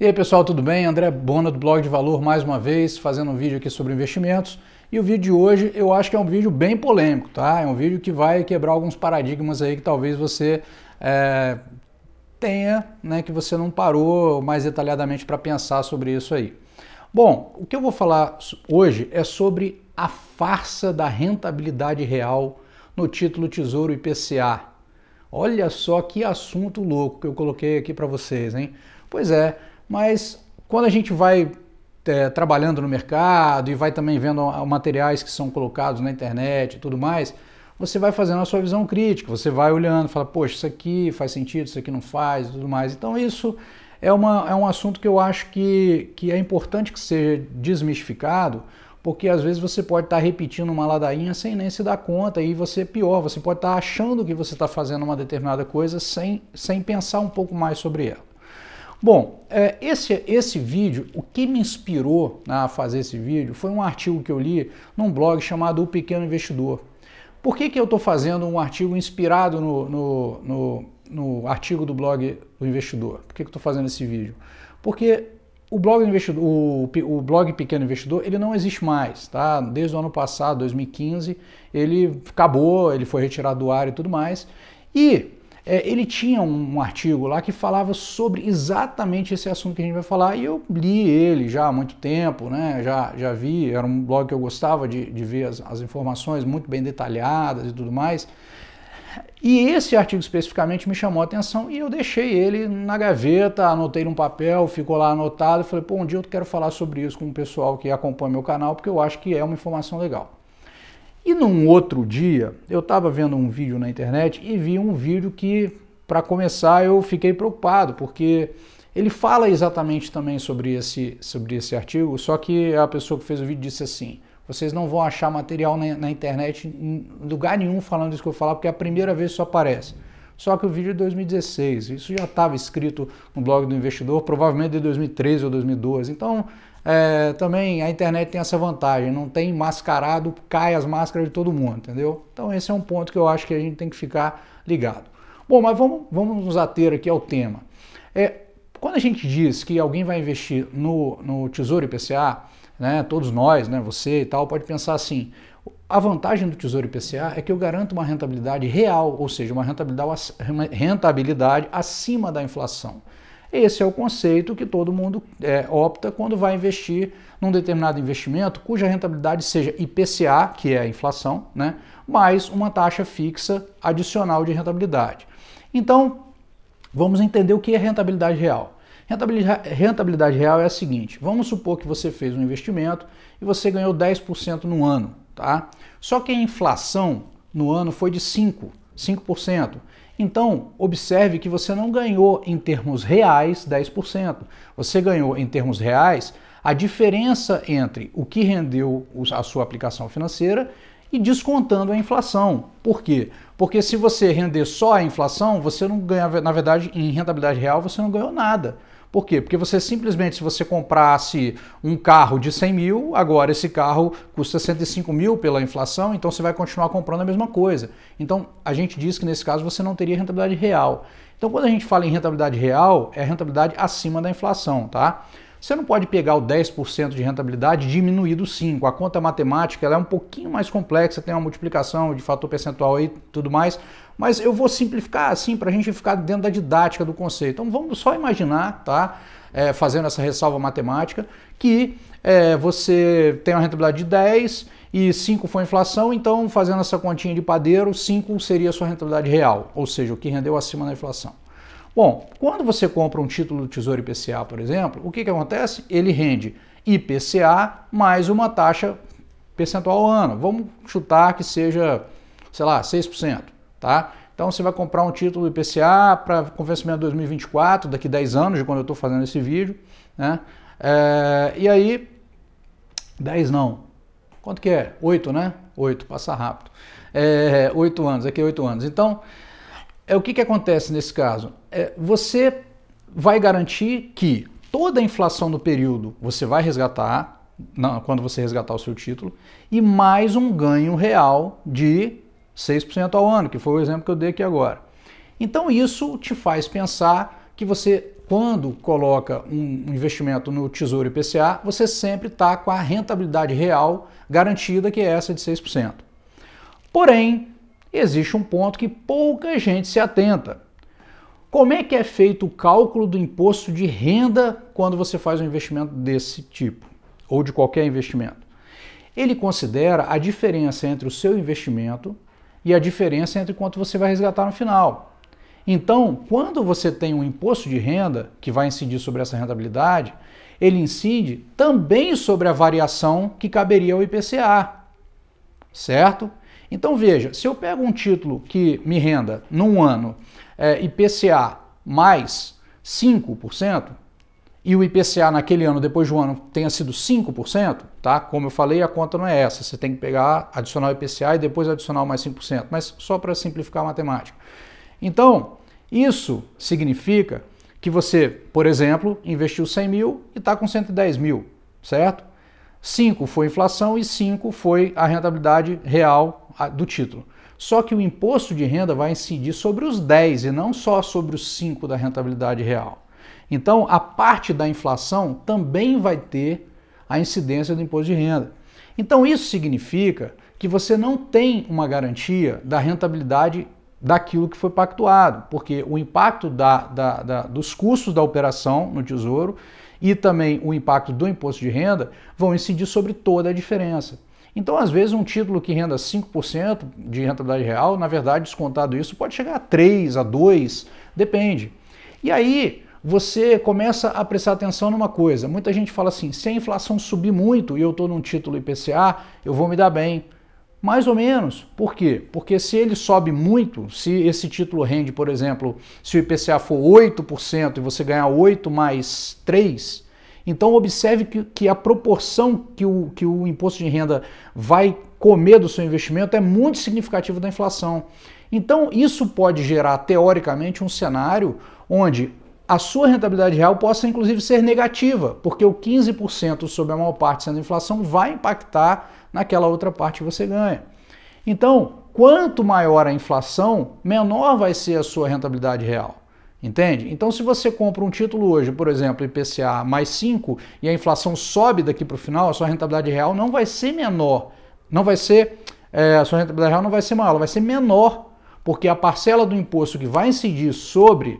E aí pessoal, tudo bem? André Bona do Blog de Valor mais uma vez, fazendo um vídeo aqui sobre investimentos. E o vídeo de hoje eu acho que é um vídeo bem polêmico, tá? É um vídeo que vai quebrar alguns paradigmas aí que talvez você é, tenha, né, que você não parou mais detalhadamente para pensar sobre isso aí. Bom, o que eu vou falar hoje é sobre a farsa da rentabilidade real no título Tesouro IPCA. Olha só que assunto louco que eu coloquei aqui para vocês, hein? Pois é, mas quando a gente vai é, trabalhando no mercado e vai também vendo materiais que são colocados na internet e tudo mais, você vai fazendo a sua visão crítica, você vai olhando, fala, poxa, isso aqui faz sentido, isso aqui não faz e tudo mais. Então isso é, uma, é um assunto que eu acho que, que é importante que seja desmistificado, porque às vezes você pode estar tá repetindo uma ladainha sem nem se dar conta, e você é pior, você pode estar tá achando que você está fazendo uma determinada coisa sem, sem pensar um pouco mais sobre ela. Bom, é, esse, esse vídeo, o que me inspirou né, a fazer esse vídeo foi um artigo que eu li num blog chamado O Pequeno Investidor. Por que, que eu estou fazendo um artigo inspirado no, no, no, no, artigo do blog do investidor? Por que, que eu estou fazendo esse vídeo? Porque o blog, investidor, o, o blog Pequeno Investidor ele não existe mais, tá? Desde o ano passado, 2015, ele acabou, ele foi retirado do ar e tudo mais. E é, ele tinha um, um, artigo lá que falava sobre exatamente esse assunto que a gente vai falar e eu li ele já há muito tempo, né? já, já vi, era um blog que eu gostava de, de ver as, as informações muito bem detalhadas e tudo mais. E esse artigo especificamente me chamou a atenção e eu deixei ele na gaveta, anotei num papel, ficou lá anotado. Falei, pô, um dia eu quero falar sobre isso com o pessoal que acompanha meu canal, porque eu acho que é uma informação legal. E num outro dia, eu estava vendo um vídeo na internet e vi um vídeo que, para começar, eu fiquei preocupado, porque ele fala exatamente também sobre esse, sobre esse artigo, só que a pessoa que fez o vídeo disse assim: vocês não vão achar material na, na internet em lugar nenhum falando isso que eu falar, porque é a primeira vez que isso aparece. Só que o vídeo é de 2016, isso já estava escrito no blog do investidor, provavelmente de 2013 ou 2012. Então, é, também a internet tem essa vantagem, não tem mascarado, cai as máscaras de todo mundo, entendeu? Então, esse é um ponto que eu acho que a gente tem que ficar ligado. Bom, mas vamos, vamos nos ater aqui ao tema. É, quando a gente diz que alguém vai investir no, no Tesouro IPCA, né, todos nós, né, você e tal, pode pensar assim: a vantagem do Tesouro IPCA é que eu garanto uma rentabilidade real, ou seja, uma rentabilidade, rentabilidade acima da inflação. Esse é o conceito que todo mundo é, opta quando vai investir num determinado investimento cuja rentabilidade seja IPCA, que é a inflação, né, mais uma taxa fixa adicional de rentabilidade. Então, vamos entender o que é rentabilidade real. Rentabilidade, rentabilidade real é a seguinte: vamos supor que você fez um investimento e você ganhou 10% no ano. Tá? Só que a inflação no ano foi de 5%. 5%. Então, observe que você não ganhou em termos reais 10%. Você ganhou em termos reais a diferença entre o que rendeu a sua aplicação financeira e descontando a inflação. Por quê? Porque se você render só a inflação, você não ganha, na verdade, em rentabilidade real, você não ganhou nada. Por quê? Porque você simplesmente, se você comprasse um carro de 100 mil, agora esse carro custa 105 mil pela inflação, então você vai continuar comprando a mesma coisa. Então a gente diz que nesse caso você não teria rentabilidade real. Então quando a gente fala em rentabilidade real, é rentabilidade acima da inflação, tá? Você não pode pegar o 10% de rentabilidade diminuído 5. A conta matemática ela é um pouquinho mais complexa, tem uma multiplicação de fator percentual e tudo mais, mas eu vou simplificar assim para a gente ficar dentro da didática do conceito. Então vamos só imaginar, tá? É, fazendo essa ressalva matemática, que é, você tem uma rentabilidade de 10 e 5 foi inflação, então fazendo essa continha de padeiro, 5 seria a sua rentabilidade real, ou seja, o que rendeu acima da inflação. Bom, quando você compra um título do Tesouro IPCA, por exemplo, o que, que acontece? Ele rende IPCA mais uma taxa percentual ao ano. Vamos chutar que seja, sei lá, 6% tá? Então você vai comprar um título IPCA para convencimento vencimento 2024, daqui 10 anos de quando eu estou fazendo esse vídeo, né? É, e aí, 10 não, quanto que é? 8, né? 8, passa rápido. É, 8 anos, aqui é 8 anos. Então, é, o que, que acontece nesse caso? É, você vai garantir que toda a inflação do período você vai resgatar, não, quando você resgatar o seu título, e mais um ganho real de 6% ao ano, que foi o exemplo que eu dei aqui agora. Então isso te faz pensar que você, quando coloca um investimento no Tesouro IPCA, você sempre está com a rentabilidade real garantida, que é essa de 6%. Porém, existe um ponto que pouca gente se atenta. Como é que é feito o cálculo do imposto de renda quando você faz um investimento desse tipo, ou de qualquer investimento? Ele considera a diferença entre o seu investimento e a diferença é entre quanto você vai resgatar no final. Então, quando você tem um imposto de renda que vai incidir sobre essa rentabilidade, ele incide também sobre a variação que caberia ao IPCA, certo? Então veja, se eu pego um título que me renda num ano é, IPCA mais 5% e o IPCA naquele ano, depois do ano, tenha sido 5%, Tá? Como eu falei, a conta não é essa. Você tem que pegar, adicionar o IPCA e depois adicionar mais 5%, mas só para simplificar a matemática. Então, isso significa que você, por exemplo, investiu 100 mil e está com 110 mil, certo? 5 foi inflação e 5 foi a rentabilidade real do título. Só que o imposto de renda vai incidir sobre os 10 e não só sobre os 5 da rentabilidade real. Então, a parte da inflação também vai ter a incidência do imposto de renda. Então isso significa que você não tem uma garantia da rentabilidade daquilo que foi pactuado, porque o impacto da, da, da, dos custos da operação no Tesouro e também o impacto do imposto de renda vão incidir sobre toda a diferença. Então, às vezes, um título que renda 5% de rentabilidade real, na verdade, descontado isso, pode chegar a 3, a 2, depende. E aí, você começa a prestar atenção numa coisa. Muita gente fala assim: se a inflação subir muito e eu estou num título IPCA, eu vou me dar bem. Mais ou menos. Por quê? Porque se ele sobe muito, se esse título rende, por exemplo, se o IPCA for 8% e você ganhar 8 mais 3, então observe que, que a proporção que o, que o imposto de renda vai comer do seu investimento é muito significativa da inflação. Então isso pode gerar, teoricamente, um cenário onde a sua rentabilidade real possa inclusive ser negativa, porque o 15% sobre a maior parte sendo inflação vai impactar naquela outra parte que você ganha. Então, quanto maior a inflação, menor vai ser a sua rentabilidade real. Entende? Então, se você compra um título hoje, por exemplo, IPCA mais 5, e a inflação sobe daqui para o final, a sua rentabilidade real não vai ser menor. Não vai ser. É, a sua rentabilidade real não vai ser maior, ela vai ser menor, porque a parcela do imposto que vai incidir sobre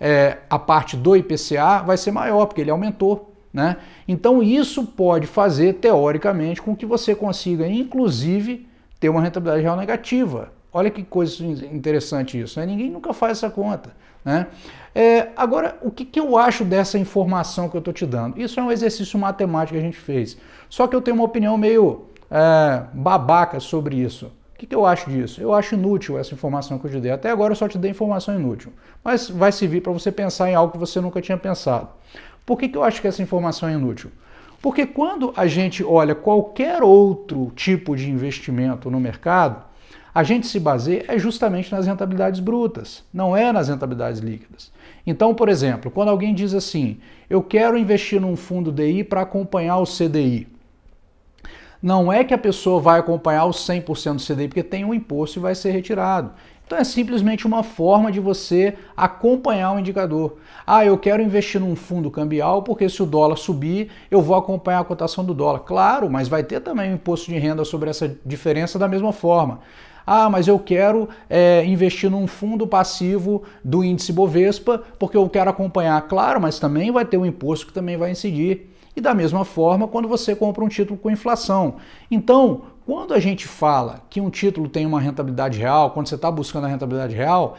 é, a parte do IPCA vai ser maior, porque ele aumentou. Né? Então, isso pode fazer, teoricamente, com que você consiga, inclusive, ter uma rentabilidade real negativa. Olha que coisa interessante isso, né? ninguém nunca faz essa conta. Né? É, agora, o que, que eu acho dessa informação que eu estou te dando? Isso é um exercício matemático que a gente fez. Só que eu tenho uma opinião meio é, babaca sobre isso. O que, que, eu acho disso? Eu acho inútil essa informação que eu te dei. Até agora eu só te dei informação inútil, mas vai servir para você pensar em algo que você nunca tinha pensado. Por que, que eu acho que essa informação é inútil? Porque quando a gente olha qualquer outro tipo de investimento no mercado, a gente se baseia é justamente nas rentabilidades brutas, não é nas rentabilidades líquidas. Então, por exemplo, quando alguém diz assim, eu quero investir num fundo DI para acompanhar o CDI, não é que a pessoa vai acompanhar o 100% do CDI, porque tem um imposto e vai ser retirado. Então é simplesmente uma forma de você acompanhar o um indicador. Ah, eu quero investir num fundo cambial porque se o dólar subir, eu vou acompanhar a cotação do dólar. Claro, mas vai ter também um imposto de renda sobre essa diferença da mesma forma. Ah, mas eu quero é, investir num fundo passivo do índice Bovespa porque eu quero acompanhar. Claro, mas também vai ter um imposto que também vai incidir. E da mesma forma, quando você compra um título com inflação. Então, quando a gente fala que um título tem uma rentabilidade real, quando você está buscando a rentabilidade real,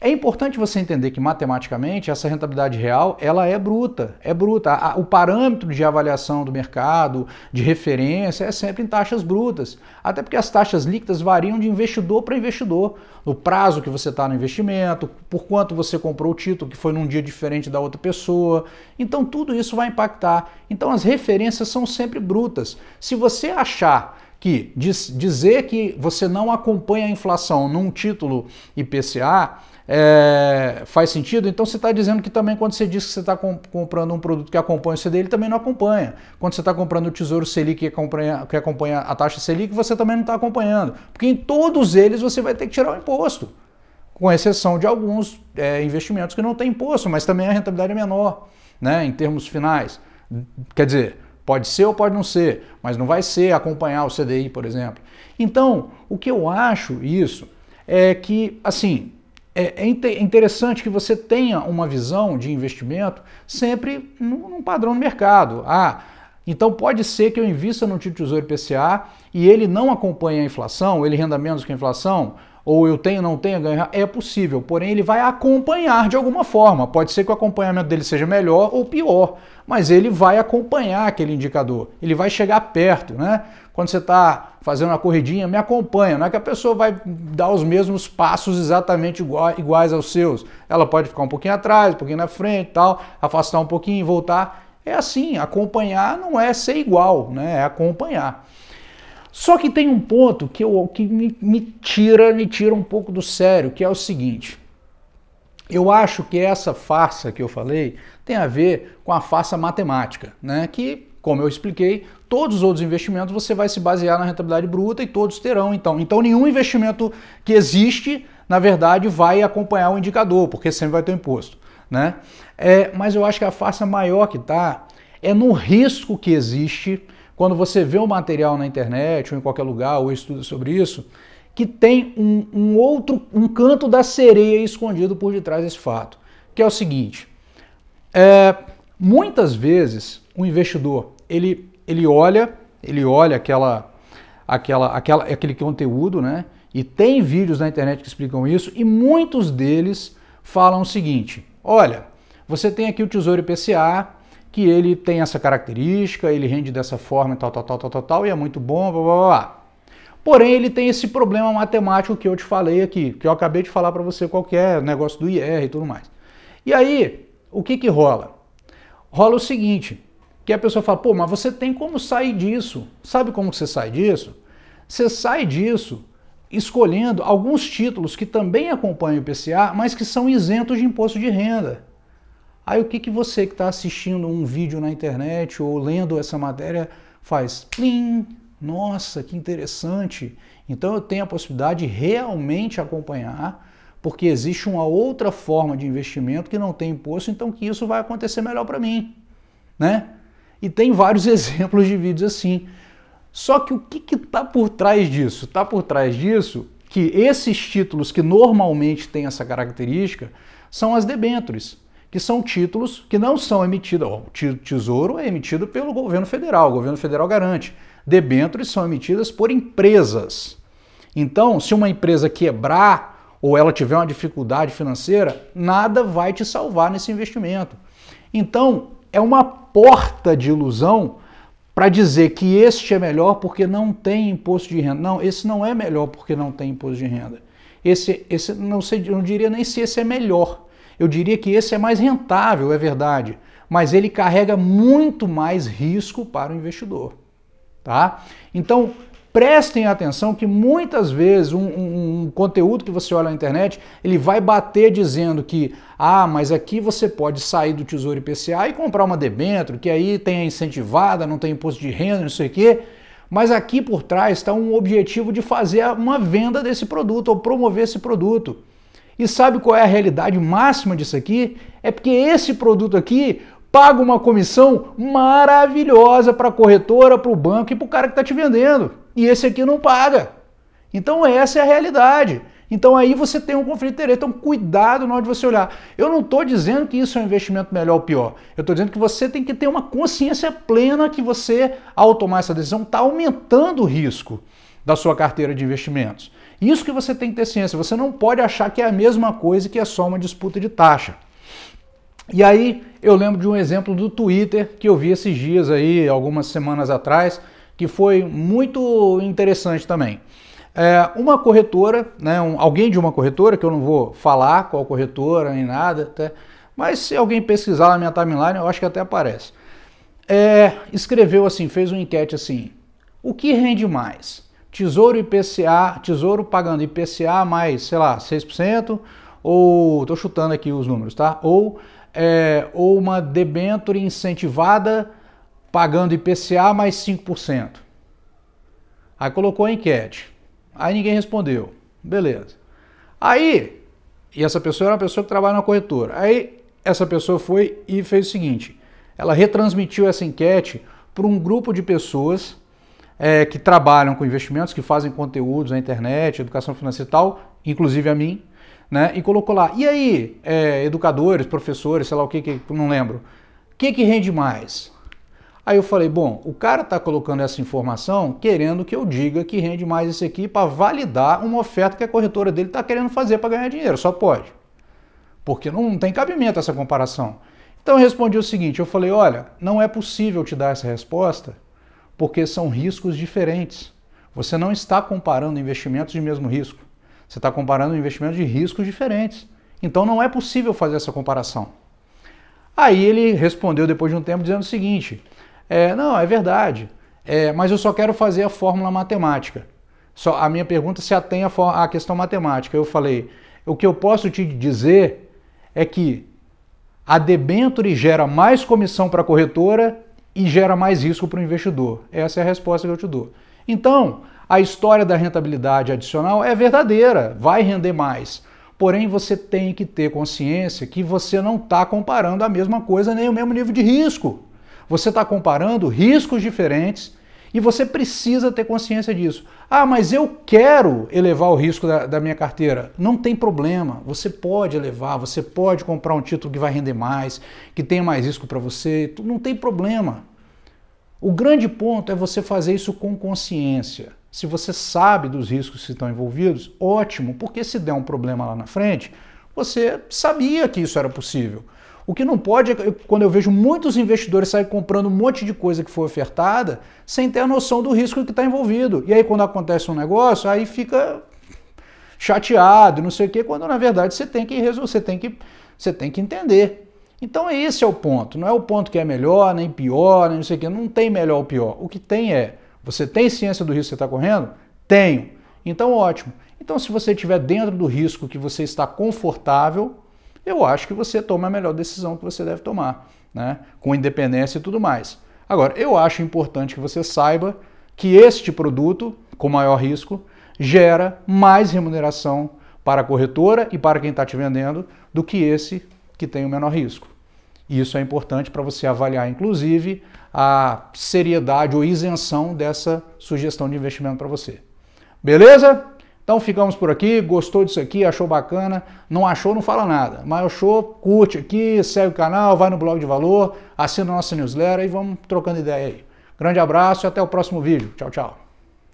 é importante você entender que matematicamente essa rentabilidade real ela é bruta, é bruta. O parâmetro de avaliação do mercado, de referência, é sempre em taxas brutas. Até porque as taxas líquidas variam de investidor para investidor, no prazo que você está no investimento, por quanto você comprou o título, que foi num dia diferente da outra pessoa. Então tudo isso vai impactar. Então as referências são sempre brutas. Se você achar que diz, dizer que você não acompanha a inflação num título IPCA é, faz sentido? Então você está dizendo que também quando você diz que você está comprando um produto que acompanha o CDI, ele também não acompanha. Quando você está comprando o Tesouro Selic que acompanha, que acompanha a taxa Selic, você também não está acompanhando. Porque em todos eles você vai ter que tirar o imposto. Com exceção de alguns é, investimentos que não têm imposto, mas também a rentabilidade é menor, né, em termos finais. Quer dizer, Pode ser ou pode não ser, mas não vai ser acompanhar o CDI, por exemplo. Então, o que eu acho isso é que, assim, é, é, é, interessante que você tenha uma visão de investimento sempre num padrão de mercado. Ah, então pode ser que eu invista no título tesouro IPCA e ele não acompanhe a inflação, ele renda menos que a inflação, ou eu tenho, não tenho, ganho, é possível, porém ele vai acompanhar de alguma forma. Pode ser que o acompanhamento dele seja melhor ou pior, mas ele vai acompanhar aquele indicador, ele vai chegar perto, né? quando você está fazendo uma corridinha, me acompanha. Não é que a pessoa vai dar os mesmos passos exatamente iguais aos seus. Ela pode ficar um pouquinho atrás, um pouquinho na frente tal, afastar um pouquinho e voltar. É assim, acompanhar não é ser igual, né? É acompanhar. Só que tem um ponto que, eu, que me, me tira, me tira um pouco do sério, que é o seguinte. Eu acho que essa farsa que eu falei tem a ver com a farsa matemática, né? Que, como eu expliquei, todos os outros investimentos você vai se basear na rentabilidade bruta e todos terão, então. Então, nenhum investimento que existe, na verdade, vai acompanhar o indicador, porque sempre vai ter um imposto. Né? É, mas eu acho que a farsa maior que está é no risco que existe quando você vê um material na internet ou em qualquer lugar ou estuda sobre isso, que tem um, um outro, um canto da sereia escondido por detrás desse fato, que é o seguinte: é, muitas vezes o investidor ele ele olha, ele olha aquela, aquela, aquela, aquele conteúdo, né? E tem vídeos na internet que explicam isso e muitos deles falam o seguinte: olha, você tem aqui o Tesouro IPCA, que ele tem essa característica, ele rende dessa forma, tal, tal, tal, tal, tal, tal e é muito bom, blá, blá, blá. Porém, ele tem esse problema matemático que eu te falei aqui, que eu acabei de falar para você qualquer é, negócio do IR e tudo mais. E aí, o que que rola? Rola o seguinte, que a pessoa fala, pô, mas você tem como sair disso. Sabe como você sai disso? Você sai disso escolhendo alguns títulos que também acompanham o IPCA, mas que são isentos de imposto de renda. Aí o que, que você que está assistindo um vídeo na internet ou lendo essa matéria faz? Plim! Nossa, que interessante! Então eu tenho a possibilidade de realmente acompanhar, porque existe uma outra forma de investimento que não tem imposto, então que isso vai acontecer melhor para mim, né? E tem vários exemplos de vídeos assim. Só que o que está por trás disso? Está por trás disso que esses títulos que normalmente têm essa característica são as debêntures, que são títulos que não são emitidos. O tesouro é emitido pelo governo federal, o governo federal garante. Debêntures são emitidas por empresas. Então, se uma empresa quebrar ou ela tiver uma dificuldade financeira, nada vai te salvar nesse investimento. Então, é uma porta de ilusão para dizer que este é melhor porque não tem imposto de renda. Não, esse não é melhor porque não tem imposto de renda. Esse, esse não sei, eu não diria nem se esse é melhor. Eu diria que esse é mais rentável, é verdade, mas ele carrega muito mais risco para o investidor, tá? Então, Prestem atenção que muitas vezes um, um, um, conteúdo que você olha na internet, ele vai bater dizendo que, ah, mas aqui você pode sair do Tesouro IPCA e comprar uma debênture, que aí tem a incentivada, não tem imposto de renda, não sei o quê. Mas aqui por trás está um objetivo de fazer uma venda desse produto ou promover esse produto. E sabe qual é a realidade máxima disso aqui? É porque esse produto aqui paga uma comissão maravilhosa para a corretora, para o banco e para o cara que está te vendendo e esse aqui não paga. Então essa é a realidade. Então aí você tem um conflito de interesse. Então cuidado na hora de você olhar. Eu não estou dizendo que isso é um investimento melhor ou pior. Eu estou dizendo que você tem que ter uma consciência plena que você, ao tomar essa decisão, está aumentando o risco da sua carteira de investimentos. Isso que você tem que ter ciência. Você não pode achar que é a mesma coisa que é só uma disputa de taxa. E aí eu lembro de um exemplo do Twitter que eu vi esses dias aí, algumas semanas atrás, que foi muito interessante também. É, uma corretora, né, um, alguém de uma corretora, que eu não vou falar qual corretora nem nada, até, mas se alguém pesquisar na minha timeline, eu acho que até aparece. É, escreveu assim, fez uma enquete assim: o que rende mais? Tesouro IPCA, tesouro pagando IPCA mais, sei lá, 6%, ou tô chutando aqui os números, tá? Ou, é, ou uma debenture incentivada pagando IPCA mais 5%. Aí colocou a enquete. Aí ninguém respondeu. Beleza. Aí, e essa pessoa era uma pessoa que trabalha na corretora. Aí essa pessoa foi e fez o seguinte: ela retransmitiu essa enquete para um grupo de pessoas é, que trabalham com investimentos, que fazem conteúdos na internet, educação financeira e tal, inclusive a mim, né? E colocou lá. E aí, é, educadores, professores, sei lá o que, que não lembro. O que, que rende mais? Aí eu falei, bom, o cara está colocando essa informação querendo que eu diga que rende mais esse aqui para validar uma oferta que a corretora dele está querendo fazer para ganhar dinheiro, só pode. Porque não tem cabimento essa comparação. Então eu respondi o seguinte, eu falei, olha, não é possível te dar essa resposta porque são riscos diferentes. Você não está comparando investimentos de mesmo risco. Você está comparando investimentos de riscos diferentes. Então não é possível fazer essa comparação. Aí ele respondeu depois de um tempo dizendo o seguinte: é, não, é verdade, é, mas eu só quero fazer a fórmula matemática. Só a minha pergunta se atém à questão matemática. Eu falei, o que eu posso te dizer é que a debenture gera mais comissão para a corretora e gera mais risco para o investidor. Essa é a resposta que eu te dou. Então, a história da rentabilidade adicional é verdadeira, vai render mais. Porém, você tem que ter consciência que você não está comparando a mesma coisa nem o mesmo nível de risco. Você está comparando riscos diferentes e você precisa ter consciência disso. Ah, mas eu quero elevar o risco da, da, minha carteira. Não tem problema. Você pode elevar, você pode comprar um título que vai render mais, que tenha mais risco para você. Não tem problema. O grande ponto é você fazer isso com consciência. Se você sabe dos riscos que estão envolvidos, ótimo, porque se der um problema lá na frente, você sabia que isso era possível. O que não pode é quando eu vejo muitos investidores saírem comprando um monte de coisa que foi ofertada sem ter a noção do risco que está envolvido. E aí, quando acontece um negócio, aí fica chateado, não sei o quê, quando na verdade você tem que resolver, você tem que, você tem que entender. Então esse é o ponto, não é o ponto que é melhor, nem pior, nem não sei o quê, não tem melhor ou pior. O que tem é, você tem ciência do risco que você está correndo? Tenho. Então ótimo. Então se você estiver dentro do risco que você está confortável, eu acho que você toma a melhor decisão que você deve tomar, né? com independência e tudo mais. Agora, eu acho importante que você saiba que este produto, com maior risco, gera mais remuneração para a corretora e para quem está te vendendo do que esse que tem o menor risco. E isso é importante para você avaliar, inclusive, a seriedade ou isenção dessa sugestão de investimento para você. Beleza? Então ficamos por aqui. Gostou disso aqui? Achou bacana? Não achou? Não fala nada. Mas achou? Curte aqui, segue o canal, vai no blog de valor, assina a nossa newsletter e vamos trocando ideia aí. Grande abraço e até o próximo vídeo. Tchau, tchau.